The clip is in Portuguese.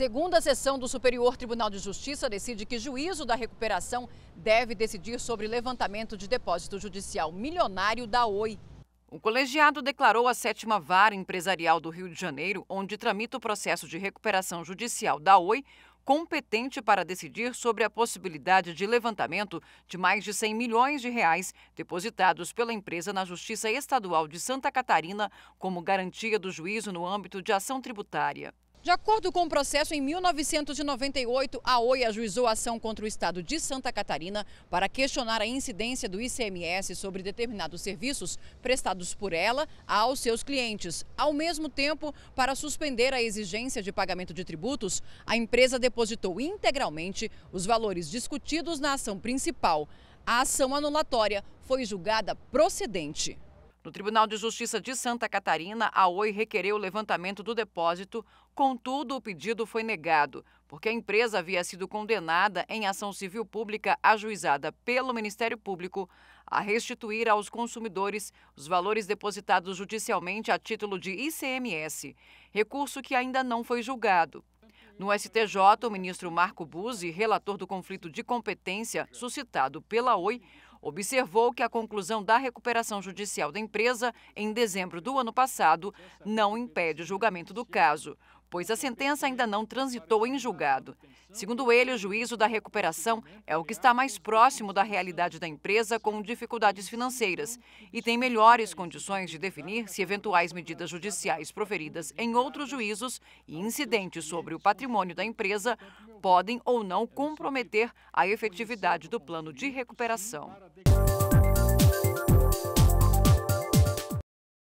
Segunda sessão do Superior Tribunal de Justiça decide que juízo da recuperação deve decidir sobre levantamento de depósito judicial milionário da Oi. O colegiado declarou a sétima vara empresarial do Rio de Janeiro, onde tramita o processo de recuperação judicial da Oi, competente para decidir sobre a possibilidade de levantamento de mais de 100 milhões de reais depositados pela empresa na Justiça Estadual de Santa Catarina como garantia do juízo no âmbito de ação tributária. De acordo com o processo, em 1998, a OI ajuizou a ação contra o Estado de Santa Catarina para questionar a incidência do ICMS sobre determinados serviços prestados por ela aos seus clientes. Ao mesmo tempo, para suspender a exigência de pagamento de tributos, a empresa depositou integralmente os valores discutidos na ação principal. A ação anulatória foi julgada procedente. No Tribunal de Justiça de Santa Catarina, a Oi requereu o levantamento do depósito, contudo, o pedido foi negado, porque a empresa havia sido condenada em ação civil pública ajuizada pelo Ministério Público a restituir aos consumidores os valores depositados judicialmente a título de ICMS, recurso que ainda não foi julgado. No STJ, o ministro Marco Buzzi, relator do conflito de competência suscitado pela Oi, observou que a conclusão da recuperação judicial da empresa em dezembro do ano passado não impede o julgamento do caso pois a sentença ainda não transitou em julgado. Segundo ele, o juízo da recuperação é o que está mais próximo da realidade da empresa com dificuldades financeiras e tem melhores condições de definir se eventuais medidas judiciais proferidas em outros juízos e incidentes sobre o patrimônio da empresa podem ou não comprometer a efetividade do plano de recuperação.